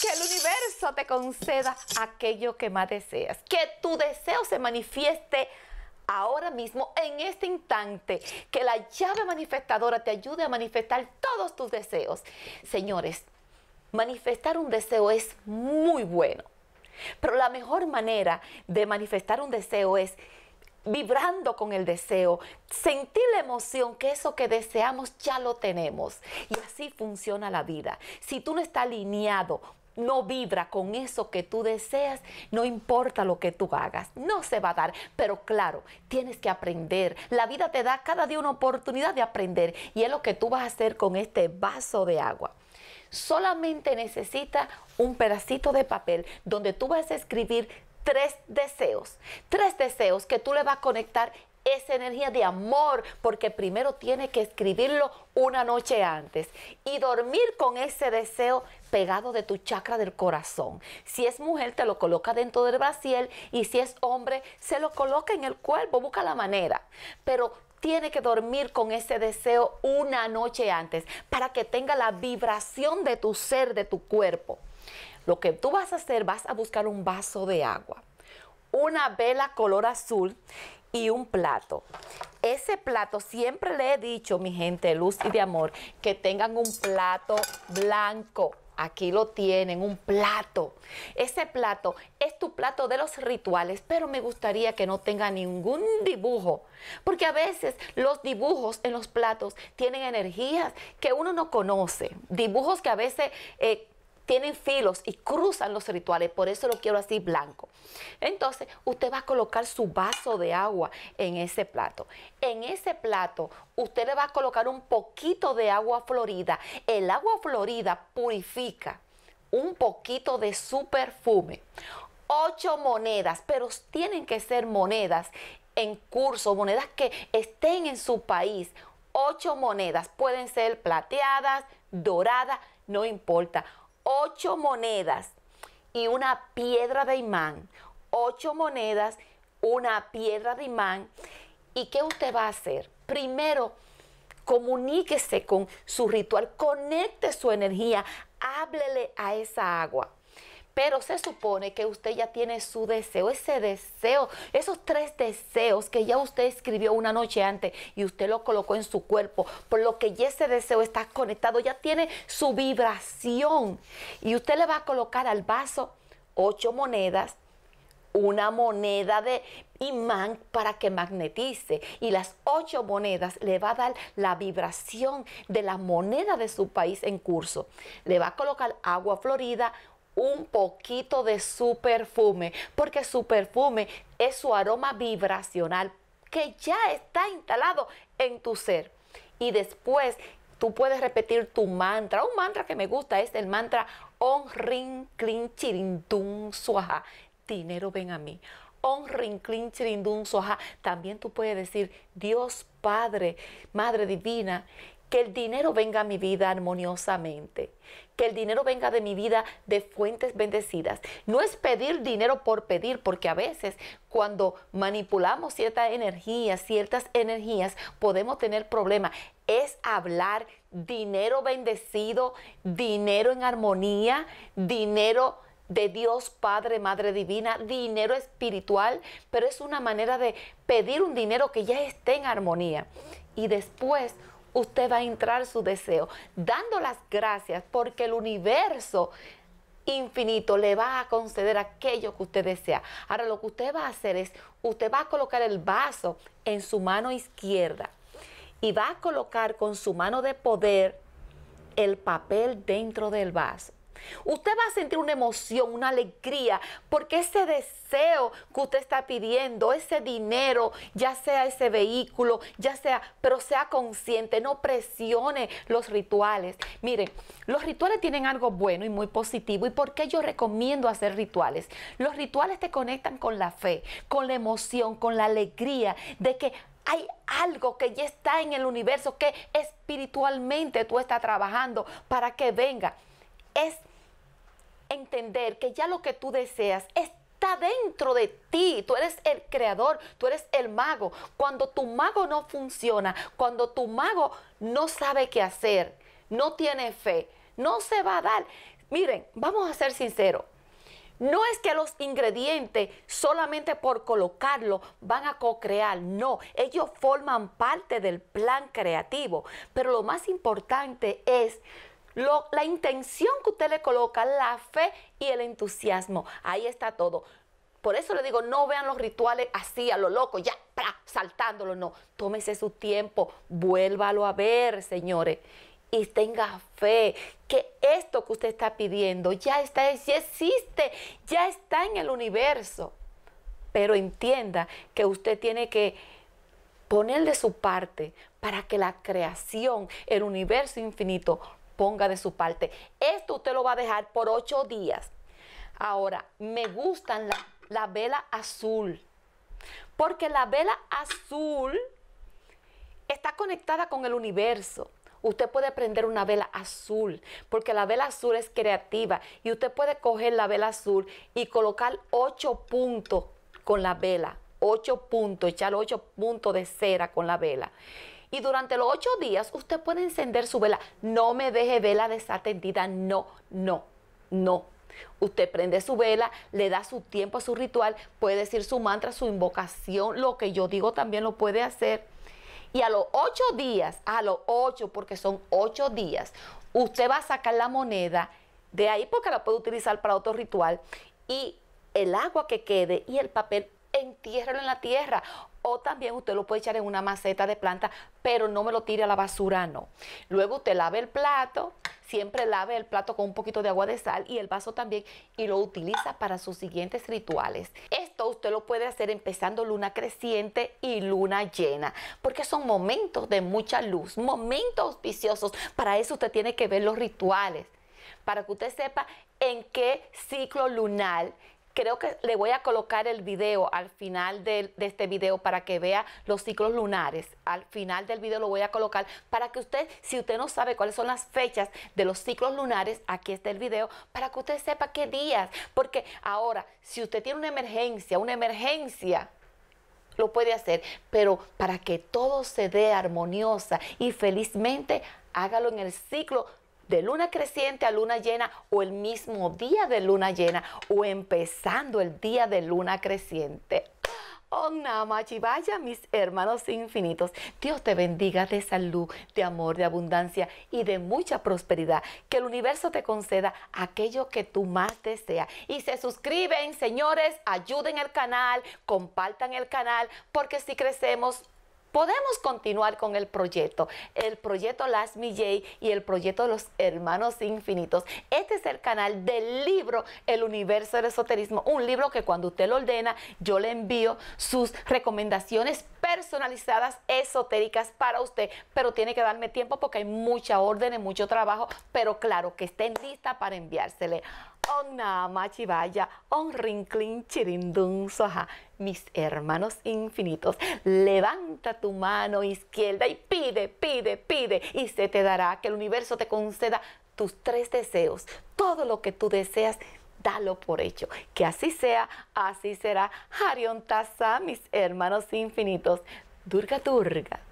Que el universo te conceda aquello que más deseas. Que tu deseo se manifieste ahora mismo, en este instante, que la llave manifestadora te ayude a manifestar todos tus deseos. Señores, manifestar un deseo es muy bueno, pero la mejor manera de manifestar un deseo es vibrando con el deseo, sentir la emoción que eso que deseamos ya lo tenemos. Y así funciona la vida. Si tú no estás alineado, no vibra con eso que tú deseas, no importa lo que tú hagas, no se va a dar. Pero claro, tienes que aprender. La vida te da cada día una oportunidad de aprender y es lo que tú vas a hacer con este vaso de agua solamente necesita un pedacito de papel donde tú vas a escribir tres deseos, tres deseos que tú le vas a conectar esa energía de amor, porque primero tiene que escribirlo una noche antes y dormir con ese deseo pegado de tu chakra del corazón. Si es mujer, te lo coloca dentro del vaciel y si es hombre, se lo coloca en el cuerpo, busca la manera. Pero tiene que dormir con ese deseo una noche antes para que tenga la vibración de tu ser, de tu cuerpo. Lo que tú vas a hacer, vas a buscar un vaso de agua, una vela color azul y un plato. Ese plato, siempre le he dicho, mi gente, luz y de amor, que tengan un plato blanco Aquí lo tienen, un plato. Ese plato es tu plato de los rituales, pero me gustaría que no tenga ningún dibujo, porque a veces los dibujos en los platos tienen energías que uno no conoce, dibujos que a veces eh, tienen filos y cruzan los rituales, por eso lo quiero así blanco. Entonces, usted va a colocar su vaso de agua en ese plato. En ese plato, usted le va a colocar un poquito de agua florida. El agua florida purifica un poquito de su perfume. Ocho monedas, pero tienen que ser monedas en curso, monedas que estén en su país. Ocho monedas, pueden ser plateadas, doradas, no importa ocho monedas y una piedra de imán. Ocho monedas, una piedra de imán. ¿Y qué usted va a hacer? Primero, comuníquese con su ritual, conecte su energía, háblele a esa agua pero se supone que usted ya tiene su deseo, ese deseo, esos tres deseos que ya usted escribió una noche antes y usted lo colocó en su cuerpo, por lo que ya ese deseo está conectado, ya tiene su vibración y usted le va a colocar al vaso ocho monedas, una moneda de imán para que magnetice y las ocho monedas le va a dar la vibración de la moneda de su país en curso. Le va a colocar agua florida, un poquito de su perfume, porque su perfume es su aroma vibracional que ya está instalado en tu ser. Y después tú puedes repetir tu mantra. Un mantra que me gusta es el mantra On Ring Clean Chirindun Suaja. Dinero ven a mí. On Ring Clean Chirindun Suaja. También tú puedes decir Dios Padre, Madre Divina que el dinero venga a mi vida armoniosamente, que el dinero venga de mi vida de fuentes bendecidas. No es pedir dinero por pedir, porque a veces cuando manipulamos cierta energía, ciertas energías, podemos tener problemas. Es hablar dinero bendecido, dinero en armonía, dinero de Dios Padre, Madre Divina, dinero espiritual, pero es una manera de pedir un dinero que ya esté en armonía. Y después usted va a entrar su deseo, dando las gracias porque el universo infinito le va a conceder aquello que usted desea. Ahora lo que usted va a hacer es, usted va a colocar el vaso en su mano izquierda y va a colocar con su mano de poder el papel dentro del vaso. Usted va a sentir una emoción, una alegría, porque ese deseo que usted está pidiendo, ese dinero, ya sea ese vehículo, ya sea, pero sea consciente, no presione los rituales. Mire, los rituales tienen algo bueno y muy positivo. ¿Y por qué yo recomiendo hacer rituales? Los rituales te conectan con la fe, con la emoción, con la alegría de que hay algo que ya está en el universo, que espiritualmente tú estás trabajando para que venga entender que ya lo que tú deseas está dentro de ti. Tú eres el creador, tú eres el mago. Cuando tu mago no funciona, cuando tu mago no sabe qué hacer, no tiene fe, no se va a dar. Miren, vamos a ser sinceros. No es que los ingredientes solamente por colocarlo van a co-crear, no, ellos forman parte del plan creativo. Pero lo más importante es la intención que usted le coloca, la fe y el entusiasmo. Ahí está todo. Por eso le digo, no vean los rituales así, a lo loco, ya, para, saltándolo, no. Tómese su tiempo, vuélvalo a ver, señores. Y tenga fe que esto que usted está pidiendo ya está, ya existe, ya está en el universo. Pero entienda que usted tiene que poner de su parte para que la creación, el universo infinito, ponga de su parte. Esto usted lo va a dejar por ocho días. Ahora, me gustan la, vela azul. Porque la vela azul está conectada con el universo. Usted puede prender una vela azul, porque la vela azul es creativa y usted puede coger la vela azul y colocar ocho puntos con la vela, ocho puntos, echar ocho puntos de cera con la vela y durante los ocho días usted puede encender su vela. No me deje vela desatendida, no, no, no. Usted prende su vela, le da su tiempo a su ritual, puede decir su mantra, su invocación, lo que yo digo también lo puede hacer. Y a los ocho días, a los ocho, porque son ocho días, usted va a sacar la moneda de ahí porque la puede utilizar para otro ritual y el agua que quede y el papel entiérralo en la tierra. O también usted lo puede echar en una maceta de planta, pero no me lo tire a la basura, no. Luego usted lave el plato, siempre lave el plato con un poquito de agua de sal y el vaso también y lo utiliza para sus siguientes rituales. Esto usted lo puede hacer empezando luna creciente y luna llena, porque son momentos de mucha luz, momentos auspiciosos. Para eso usted tiene que ver los rituales, para que usted sepa en qué ciclo lunar Creo que le voy a colocar el video al final de, este video para que vea los ciclos lunares. Al final del video lo voy a colocar para que usted, si usted no sabe cuáles son las fechas de los ciclos lunares, aquí está el video para que usted sepa qué días. Porque ahora, si usted tiene una emergencia, una emergencia, lo puede hacer, pero para que todo se dé armoniosa y felizmente, hágalo en el ciclo de luna creciente a luna llena o el mismo día de luna llena o empezando el día de luna creciente. Oh, vaya mis hermanos infinitos. Dios te bendiga de salud, de amor, de abundancia y de mucha prosperidad. Que el universo te conceda aquello que tú más deseas. Y se suscriben, señores, ayuden el canal, compartan el canal, porque si crecemos, podemos continuar con el proyecto, el proyecto Me Jay y el proyecto de los Hermanos Infinitos. Este es el canal del libro El Universo del Esoterismo, un libro que cuando usted lo ordena, yo le envío sus recomendaciones personalizadas, esotéricas para usted, pero tiene que darme tiempo porque hay mucha orden, y mucho trabajo, pero claro, que en lista para enviársele. On vaya On Rinklin Chirindun Soja. Mis hermanos infinitos, levanta tu mano izquierda y pide, pide, pide, y se te dará que el universo te conceda tus tres deseos, todo lo que tú deseas dalo por hecho. Que así sea, así será. Harion Taza, mis hermanos infinitos. Durga Durga.